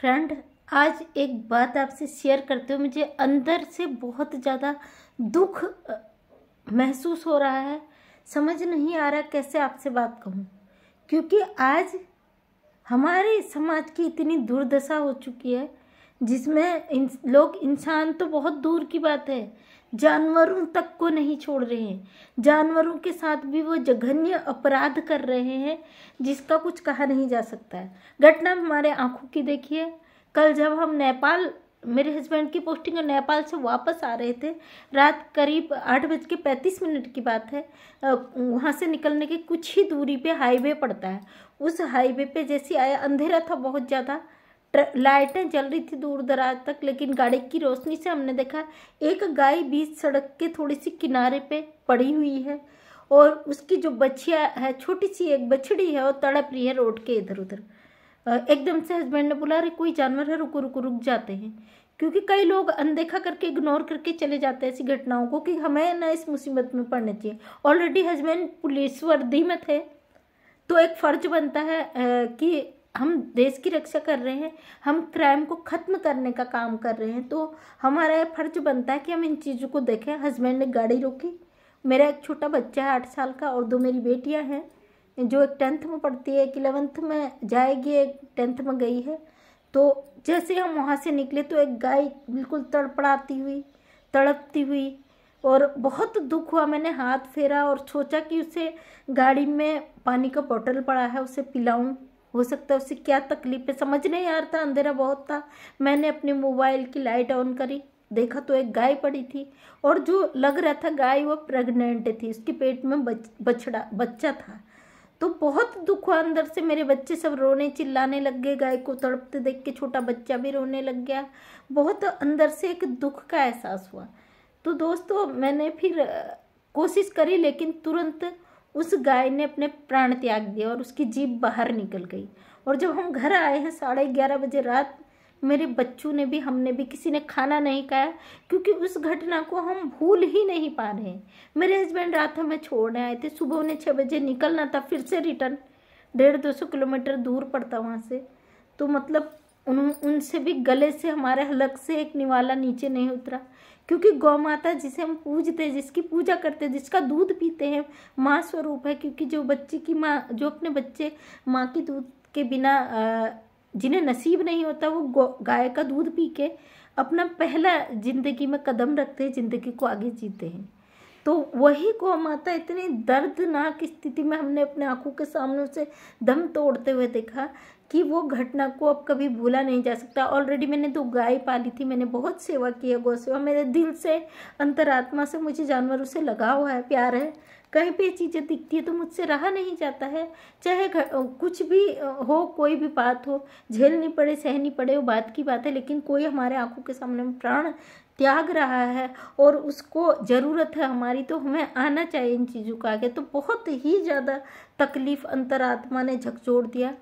friend आज एक बात आपसे शेयर करते हुए मुझे अंदर से बहुत ज़्यादा दुख महसूस हो रहा है समझ नहीं आ रहा कैसे आपसे बात कहूँ क्योंकि आज हमारे समाज की इतनी दुर्दशा हो चुकी है जिसमें इन, लोग इंसान तो बहुत दूर की बात है जानवरों तक को नहीं छोड़ रहे हैं जानवरों के साथ भी वो जघन्य अपराध कर रहे हैं जिसका कुछ कहा नहीं जा सकता है घटना हमारे आंखों की देखिए कल जब हम नेपाल मेरे हस्बैंड की पोस्टिंग नेपाल से वापस आ रहे थे रात करीब आठ बज के पैंतीस मिनट की बात है वहाँ से निकलने की कुछ ही दूरी पे हाईवे पड़ता है उस हाईवे पे जैसे आया अंधेरा था बहुत ज़्यादा लाइटें जल रही थी दूर दराज तक लेकिन गाड़ी की रोशनी से हमने देखा एक गाय बीच सड़क के थोड़ी सी किनारे पे पड़ी हुई है और उसकी जो बछिया है छोटी सी एक बछड़ी है और तड़प रही है रोड के इधर उधर एकदम से हस्बैंड ने बोला अरे कोई जानवर है रुको रुको रुक जाते हैं क्योंकि कई लोग अनदेखा करके इग्नोर करके चले जाते हैं ऐसी घटनाओं को कि हमें ना इस मुसीबत में पड़ना चाहिए ऑलरेडी हस्बैंड पुलिस वर्दी में थे तो एक फ़र्ज बनता है कि हम देश की रक्षा कर रहे हैं हम क्राइम को ख़त्म करने का काम कर रहे हैं तो हमारा यह फर्ज बनता है कि हम इन चीज़ों को देखें हस्बैंड ने गाड़ी रोकी मेरा एक छोटा बच्चा है आठ साल का और दो मेरी बेटियां हैं जो एक टेंथ में पढ़ती है एक इलेवेंथ में जाएगी एक टेंथ में गई है तो जैसे हम वहाँ से निकले तो एक गाय बिल्कुल तड़पड़ाती हुई तड़पती हुई और बहुत दुख हुआ मैंने हाथ फेरा और सोचा कि उसे गाड़ी में पानी का बॉटल पड़ा है उसे पिलाऊँ हो सकता है उसे क्या तकलीफ है समझ नहीं आ रहा था अंधेरा बहुत था मैंने अपने मोबाइल की लाइट ऑन करी देखा तो एक गाय पड़ी थी और जो लग रहा था गाय वो प्रेग्नेंट थी उसके पेट में बच बछड़ा बच्चा था तो बहुत दुख हुआ अंदर से मेरे बच्चे सब रोने चिल्लाने लग गए गाय को तड़पते देख के छोटा बच्चा भी रोने लग गया बहुत अंदर से एक दुख का एहसास हुआ तो दोस्तों मैंने फिर कोशिश करी लेकिन तुरंत उस गाय ने अपने प्राण त्याग दिया और उसकी जीप बाहर निकल गई और जब हम घर आए हैं साढ़े ग्यारह बजे रात मेरे बच्चों ने भी हमने भी किसी ने खाना नहीं खाया क्योंकि उस घटना को हम भूल ही नहीं पा रहे मेरे हस्बैंड रात हमें छोड़ने आए थे सुबह उन्हें छः बजे निकलना था फिर से रिटर्न डेढ़ दो सौ किलोमीटर दूर पड़ता वहाँ से तो मतलब उन उनसे भी गले से हमारे हलक से एक निवाला नीचे नहीं उतरा क्योंकि गौ माता जिसे हम पूजते हैं जिसकी पूजा करते हैं जिसका दूध पीते हैं माँ स्वरूप है क्योंकि जो बच्चे की माँ जो अपने बच्चे माँ की दूध के बिना जिन्हें नसीब नहीं होता वो गाय का दूध पी के अपना पहला जिंदगी में कदम रखते हैं जिंदगी को आगे जीते हैं तो वही गौ माता इतनी दर्दनाक स्थिति में हमने अपने आंखों के सामने उसे दम तोड़ते हुए देखा कि वो घटना को अब कभी भूला नहीं जा सकता ऑलरेडी मैंने दो गाय पाली थी मैंने बहुत सेवा की है गौ सेवा मेरे दिल से अंतरात्मा से मुझे जानवरों से लगा हुआ है प्यार है कहीं पे चीज़ें दिखती है तो मुझसे रहा नहीं जाता है चाहे कुछ भी हो कोई भी बात हो झेलनी पड़े सहनी पड़े वो बात की बात है लेकिन कोई हमारे आंखों के सामने प्राण त्याग रहा है और उसको ज़रूरत है हमारी तो हमें आना चाहिए इन चीज़ों का आगे तो बहुत ही ज़्यादा तकलीफ़ अंतरात्मा ने झकझोड़ दिया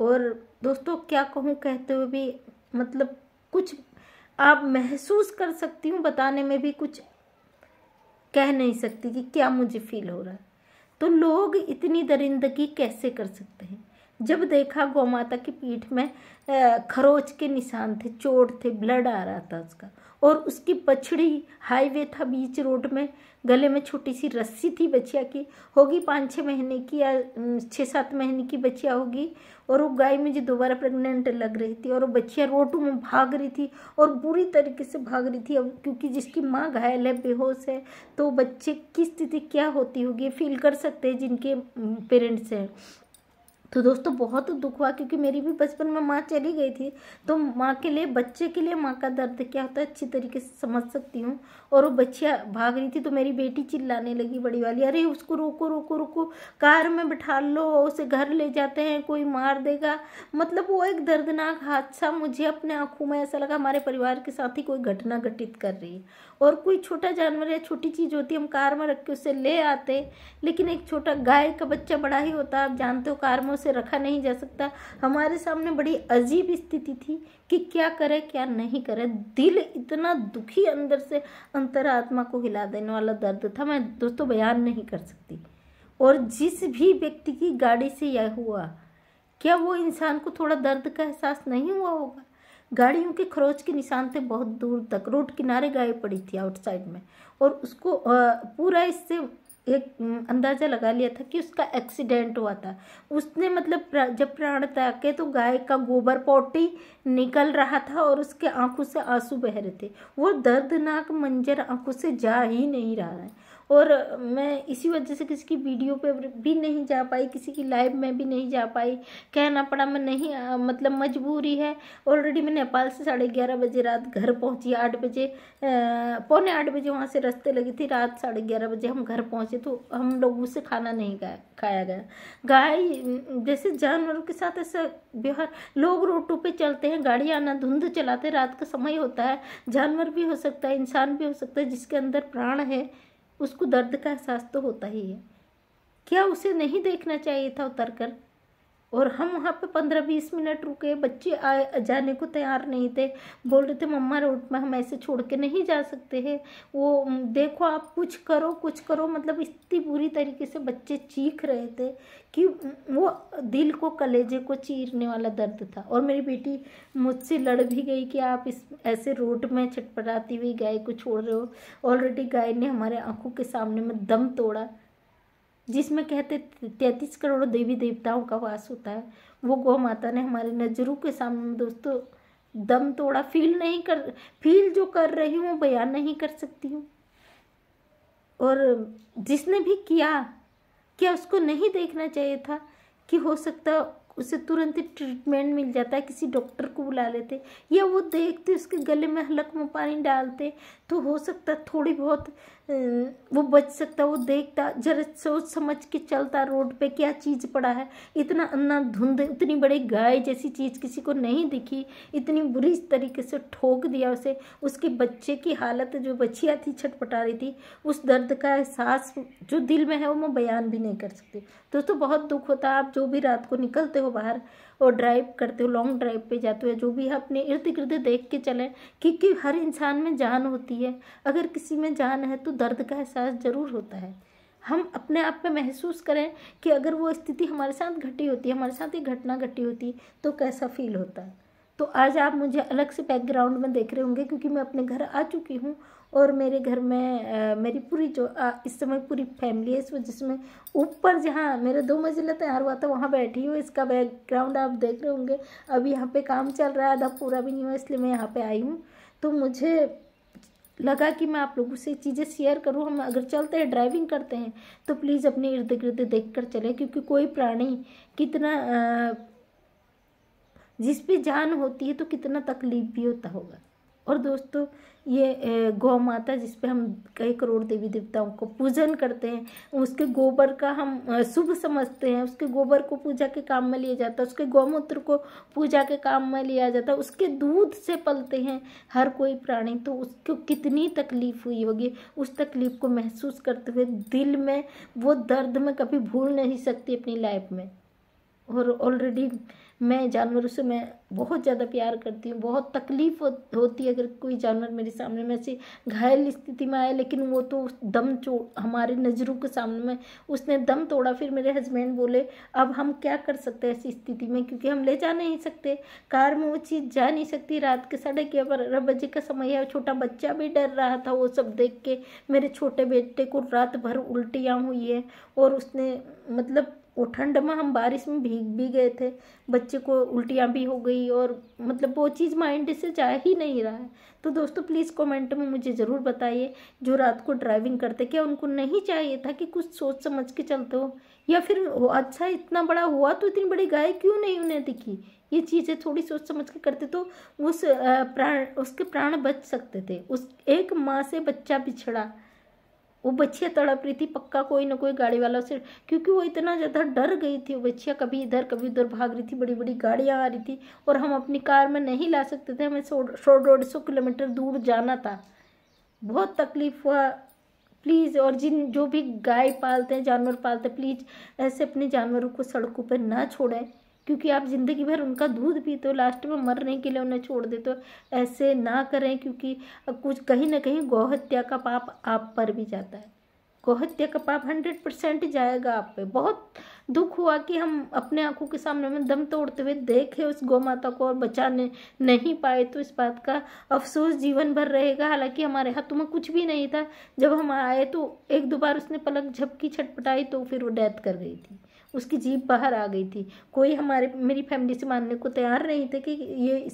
और दोस्तों क्या कहूँ कहते हुए भी मतलब कुछ आप महसूस कर सकती हूँ बताने में भी कुछ कह नहीं सकती कि क्या मुझे फील हो रहा है तो लोग इतनी दरिंदगी कैसे कर सकते हैं जब देखा गौ माता की पीठ में खरोच के निशान थे चोट थे ब्लड आ रहा था उसका और उसकी पछड़ी हाईवे था बीच रोड में गले में छोटी सी रस्सी थी बचिया की होगी पाँच छः महीने की या छः सात महीने की बचिया होगी और वो गाय मुझे दोबारा प्रेग्नेंट लग रही थी और वो बच्चिया रोड में भाग रही थी और बुरी तरीके से भाग रही थी अब क्योंकि जिसकी माँ घायल है बेहोश है तो बच्चे की स्थिति क्या होती होगी फील कर सकते हैं जिनके पेरेंट्स हैं तो दोस्तों बहुत दुख हुआ क्योंकि मेरी भी बचपन में माँ चली गई थी तो माँ के लिए बच्चे के लिए माँ का दर्द क्या होता है अच्छी तरीके से समझ सकती हूँ और वो बच्चिया भाग रही थी तो मेरी बेटी चिल्लाने लगी बड़ी वाली अरे उसको रोको रोको रोको कार में बैठा लो उसे घर ले जाते हैं कोई मार देगा मतलब वो एक दर्दनाक हादसा मुझे अपने आँखों में ऐसा लगा हमारे परिवार के साथ ही कोई घटना घटित कर रही है और कोई छोटा जानवर या छोटी चीज़ होती है हम कार में रख के उसे ले आते लेकिन एक छोटा गाय का बच्चा बड़ा ही होता है आप जानते हो कार में से रखा नहीं जा सकता हमारे सामने बड़ी अजीब स्थिति थी कि क्या करे क्या नहीं करे दिल इतना दुखी अंदर से अंतरात्मा को हिला देने वाला दर्द था मैं दोस्तों बयान नहीं कर सकती और जिस भी व्यक्ति की गाड़ी से यह हुआ क्या वो इंसान को थोड़ा दर्द का एहसास नहीं हुआ होगा गाड़ियों के खरोच के निशान थे बहुत दूर तक रोड किनारे गाय पड़ी थी आउटसाइड में और उसको पूरा इससे एक अंदाज़ा लगा लिया था कि उसका एक्सीडेंट हुआ था उसने मतलब जब प्राण ताके तो गाय का गोबर पोटी निकल रहा था और उसके आंखों से आंसू बह रहे थे वो दर्दनाक मंजर आंखों से जा ही नहीं रहा है और मैं इसी वजह से किसी की वीडियो पे भी नहीं जा पाई किसी की लाइव में भी नहीं जा पाई कहना पड़ा मैं नहीं आ, मतलब मजबूरी है ऑलरेडी मैं नेपाल से साढ़े ग्यारह बजे रात घर पहुंची आठ बजे पौने आठ बजे वहाँ से रास्ते लगी थी रात साढ़े ग्यारह बजे हम घर पहुँचे तो हम लोग उसे खाना नहीं खाया खाया गया गाय जैसे जानवरों के साथ ऐसा व्यवहार लोग रोडों पर चलते हैं गाड़ी आना धुंध चलाते रात का समय होता है जानवर भी हो सकता है इंसान भी हो सकता है जिसके अंदर प्राण है उसको दर्द का एहसास तो होता ही है क्या उसे नहीं देखना चाहिए था उतर कर और हम वहाँ पे पंद्रह बीस मिनट रुके बच्चे आए जाने को तैयार नहीं थे बोल रहे थे मम्मा रोड में हम ऐसे छोड़ के नहीं जा सकते हैं वो देखो आप कुछ करो कुछ करो मतलब इतनी बुरी तरीके से बच्चे चीख रहे थे कि वो दिल को कलेजे को चीरने वाला दर्द था और मेरी बेटी मुझसे लड़ भी गई कि आप इस ऐसे रोड में छटपटाती हुई गाय को छोड़ रहे हो ऑलरेडी गाय ने हमारे आँखों के सामने में दम तोड़ा जिसमें कहते तैतीस करोड़ देवी देवताओं का वास होता है वो गौ माता ने हमारे नज़रों के सामने दोस्तों दम तोड़ा फील नहीं कर फील जो कर रही हूँ बयान नहीं कर सकती हूँ और जिसने भी किया क्या उसको नहीं देखना चाहिए था कि हो सकता उसे तुरंत ही ट्रीटमेंट मिल जाता है किसी डॉक्टर को बुला लेते या वो देखते उसके गले में हलक में पानी डालते तो हो सकता थोड़ी बहुत वो बच सकता वो देखता जरा सोच समझ के चलता रोड पे क्या चीज़ पड़ा है इतना अन्ना धुंध इतनी बड़ी गाय जैसी चीज़ किसी को नहीं दिखी इतनी बुरी तरीके से ठोक दिया उसे उसके बच्चे की हालत जो बच्चिया थी छटपटा रही थी उस दर्द का एहसास जो दिल में है वो मैं बयान भी नहीं कर सकती दोस्तों बहुत दुख होता है आप जो भी रात को निकलते हो बाहर और ड्राइव करते हो लॉन्ग ड्राइव पे जाते हो जो भी है अपने इर्द गिर्द देख के चलें क्योंकि हर इंसान में जान होती है अगर किसी में जान है तो दर्द का एहसास ज़रूर होता है हम अपने आप में महसूस करें कि अगर वो स्थिति हमारे साथ घटी होती है हमारे साथ ये घटना घटी होती तो कैसा फील होता है तो आज आप मुझे अलग से बैकग्राउंड में देख रहे होंगे क्योंकि मैं अपने घर आ चुकी हूँ और मेरे घर में मेरी पूरी जो इस समय पूरी फैमिली है इस वजह से मैं ऊपर जहाँ मेरा दो मंजिला तैयार हुआ था वहाँ बैठी हूँ इसका बैकग्राउंड आप देख रहे होंगे अभी यहाँ पे काम चल रहा है आधा पूरा भी नहीं हुआ इसलिए मैं यहाँ पे आई हूँ तो मुझे लगा कि मैं आप लोगों से चीज़ें शेयर करूँ हम अगर चलते हैं ड्राइविंग करते हैं तो प्लीज़ अपने इर्द गिर्द देख कर चले क्योंकि कोई प्राणी कितना जिस पर जान होती है तो कितना तकलीफ भी होता होगा और दोस्तों ये गौ माता जिस पे हम कई करोड़ देवी देवताओं को पूजन करते हैं उसके गोबर का हम शुभ समझते हैं उसके गोबर को पूजा के काम में लिया जाता है उसके गौमूत्र को पूजा के काम में लिया जाता है उसके दूध से पलते हैं हर कोई प्राणी तो उसको कितनी तकलीफ हुई होगी उस तकलीफ को महसूस करते हुए दिल में वो दर्द में कभी भूल नहीं सकती अपनी लाइफ में और ऑलरेडी मैं जानवरों से मैं बहुत ज़्यादा प्यार करती हूँ बहुत तकलीफ हो, होती है अगर कोई जानवर मेरे सामने में ऐसी घायल स्थिति में आया लेकिन वो तो दम चो हमारी नज़रों के सामने में उसने दम तोड़ा फिर मेरे हस्बैंड बोले अब हम क्या कर सकते हैं ऐसी स्थिति में क्योंकि हम ले जा नहीं सकते कार में वो चीज़ जा नहीं सकती रात के साढ़े ग्यारह बजे का समय है छोटा बच्चा भी डर रहा था वो सब देख के मेरे छोटे बेटे को रात भर उल्टियाँ हुई है और उसने मतलब वो ठंड में हम बारिश में भीग भी गए थे बच्चे को उल्टियाँ भी हो गई और मतलब वो चीज़ माइंड से जा ही नहीं रहा है तो दोस्तों प्लीज़ कमेंट में मुझे ज़रूर बताइए जो रात को ड्राइविंग करते क्या उनको नहीं चाहिए था कि कुछ सोच समझ के चलते हो या फिर अच्छा इतना बड़ा हुआ तो इतनी बड़ी गाय क्यों नहीं उन्हें दिखी ये चीज़ें थोड़ी सोच समझ के करते तो उस प्राण उसके प्राण बच सकते थे उस एक माँ से बच्चा बिछड़ा वो बच्चिया तड़प रही थी पक्का कोई ना कोई गाड़ी वाला से क्योंकि वो इतना ज़्यादा डर गई थी वो बच्चिया कभी इधर कभी उधर भाग रही थी बड़ी बड़ी गाड़ियाँ आ रही थी और हम अपनी कार में नहीं ला सकते थे हमें सौ डेढ़ सौ किलोमीटर दूर जाना था बहुत तकलीफ हुआ प्लीज़ और जिन जो भी गाय पालते हैं जानवर पालते हैं प्लीज़ ऐसे अपने जानवरों को सड़कों पर ना छोड़ें क्योंकि आप ज़िंदगी भर उनका दूध पीते हो लास्ट में मरने के लिए उन्हें छोड़ देते हो ऐसे ना करें क्योंकि कुछ कहीं ना कहीं गौहत्या का पाप आप पर भी जाता है गौहत्या का पाप हंड्रेड परसेंट जाएगा आप पे बहुत दुख हुआ कि हम अपने आंखों के सामने में दम तोड़ते हुए देखे उस गौ माता को और बचाने नहीं पाए तो इस बात का अफसोस जीवन भर रहेगा हालांकि हमारे हाथों में कुछ भी नहीं था जब हम आए तो एक दो बार उसने पलक झपकी छटपटाई तो फिर वो डेथ कर गई थी उसकी जीप बाहर आ गई थी कोई हमारे मेरी फैमिली से मानने को तैयार नहीं थे कि ये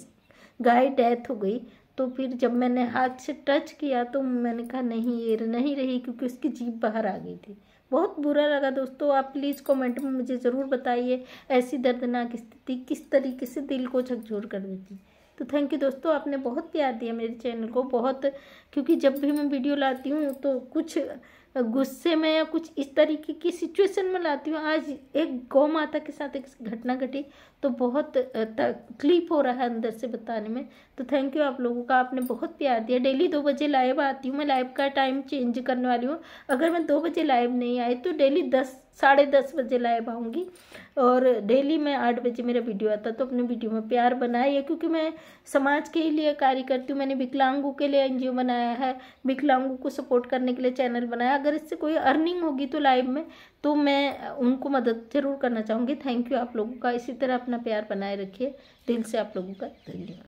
गाय डेथ हो गई तो फिर जब मैंने हाथ से टच किया तो मैंने कहा नहीं ये नहीं रही क्योंकि उसकी जीप बाहर आ गई थी बहुत बुरा लगा दोस्तों आप प्लीज़ कमेंट में मुझे ज़रूर बताइए ऐसी दर्दनाक स्थिति किस तरीके से दिल को झकझोर कर देती तो थैंक यू दोस्तों आपने बहुत प्यार दिया मेरे चैनल को बहुत क्योंकि जब भी मैं वीडियो लाती हूँ तो कुछ गुस्से में या कुछ इस तरीके की सिचुएशन में लाती हूँ आज एक गौ माता के साथ एक घटना घटी तो बहुत तकलीफ हो रहा है अंदर से बताने में तो थैंक यू आप लोगों का आपने बहुत प्यार दिया डेली दो बजे लाइव आती हूँ मैं लाइव का टाइम चेंज करने वाली हूँ अगर मैं दो बजे लाइव नहीं आई तो डेली दस साढ़े दस बजे लाइव आऊँगी और डेली मैं आठ बजे मेरा वीडियो आता तो अपने वीडियो में प्यार बनाइए क्योंकि मैं समाज के ही लिए कार्य करती हूँ मैंने विकलांगों के लिए एनजीओ बनाया है विकलांगों को सपोर्ट करने के लिए चैनल बनाया अगर इससे कोई अर्निंग होगी तो लाइव में तो मैं उनको मदद ज़रूर करना चाहूँगी थैंक यू आप लोगों का इसी तरह अपना प्यार बनाए रखिए दिल से आप लोगों का धन्यवाद